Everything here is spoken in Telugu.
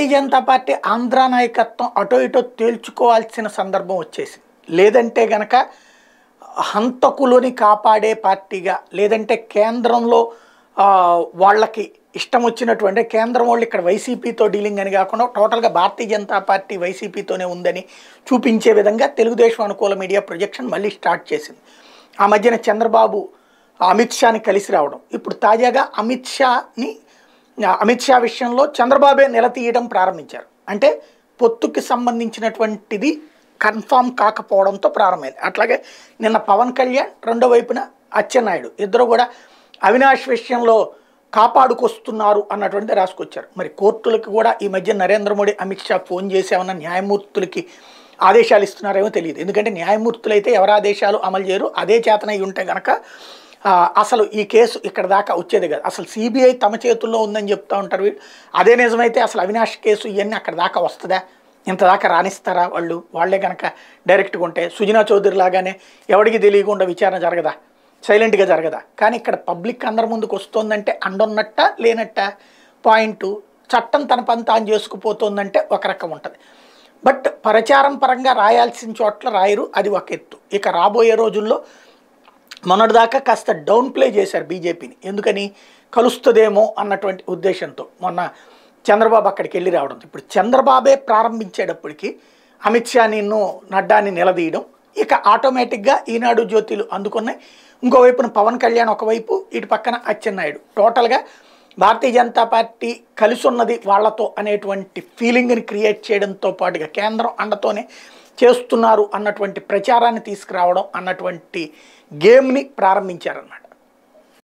భారతీయ జనతా పార్టీ ఆంధ్ర నాయకత్వం అటో ఇటో తేల్చుకోవాల్సిన సందర్భం వచ్చేసింది లేదంటే గనక హంతకులని కాపాడే పార్టీగా లేదంటే కేంద్రంలో వాళ్ళకి ఇష్టం వచ్చినటువంటి కేంద్రం వాళ్ళు ఇక్కడ వైసీపీతో డీలింగ్ అని కాకుండా టోటల్గా భారతీయ జనతా పార్టీ వైసీపీతోనే ఉందని చూపించే విధంగా తెలుగుదేశం అనుకూల మీడియా ప్రొజెక్షన్ మళ్ళీ స్టార్ట్ చేసింది ఆ మధ్యన చంద్రబాబు అమిత్ షాని కలిసి రావడం ఇప్పుడు తాజాగా అమిత్ షాని అమిత్ షా విషయంలో చంద్రబాబే నిలతీయడం ప్రారంభించారు అంటే పొత్తుకి సంబంధించినటువంటిది కన్ఫామ్ కాకపోవడంతో ప్రారంభమైంది అట్లాగే నిన్న పవన్ కళ్యాణ్ రెండో వైపున అచ్చెన్నాయుడు ఇద్దరు కూడా అవినాష్ విషయంలో కాపాడుకొస్తున్నారు అన్నటువంటిది రాసుకొచ్చారు మరి కోర్టులకు కూడా ఈ మధ్య నరేంద్ర మోడీ అమిత్ షా ఫోన్ చేసేమన్న న్యాయమూర్తులకి ఆదేశాలు ఇస్తున్నారేమో తెలియదు ఎందుకంటే న్యాయమూర్తులు అయితే ఎవరు ఆదేశాలు అమలు చేయరు అదే చేతనై ఉంటే కనుక అసలు ఈ కేసు ఇక్కడ దాకా వచ్చేది కాదు అసలు సిబిఐ తమ చేతుల్లో ఉందని చెప్తూ ఉంటారు వీళ్ళు అదే నిజమైతే అసలు అవినాష్ కేసు ఇవన్నీ అక్కడ దాకా వస్తుందా ఇంతదాకా రాణిస్తారా వాళ్ళు వాళ్లే కనుక డైరెక్ట్గా ఉంటే సుజనా చౌదరి లాగానే ఎవరికి తెలియకుండా విచారణ జరగదా సైలెంట్గా జరగదా కానీ ఇక్కడ పబ్లిక్ అందరి ముందుకు వస్తుందంటే అండున్నట్ట లేనట్ట పాయింట్ చట్టం తన పని తాను చేసుకుపోతుందంటే ఒక రకం ఉంటుంది బట్ ప్రచారం పరంగా రాయాల్సిన చోట్ల రాయరు అది ఒక ఎత్తు ఇక రాబోయే రోజుల్లో మొన్నటిదాకా కాస్త డౌన్ ప్లే చేశారు బీజేపీని ఎందుకని కలుస్తుందేమో అన్నటువంటి ఉద్దేశంతో మొన్న చంద్రబాబు అక్కడికి వెళ్ళి రావడం ఇప్పుడు చంద్రబాబే ప్రారంభించేటప్పటికి అమిత్ షా నిన్ను నడ్డాన్ని నిలదీయడం ఇక ఆటోమేటిక్గా ఈనాడు జ్యోతిలు అందుకున్నాయి ఇంకోవైపున పవన్ కళ్యాణ్ ఒకవైపు ఇటు పక్కన అచ్చెన్నాయుడు టోటల్గా భారతీయ జనతా పార్టీ కలిసి ఉన్నది వాళ్లతో అనేటువంటి ఫీలింగ్ని క్రియేట్ చేయడంతో పాటుగా కేంద్రం అండతోనే చేస్తున్నారు అన్నటువంటి ప్రచారాన్ని తీసుకురావడం అన్నటువంటి గేమ్ని ప్రారంభించారన్నమాట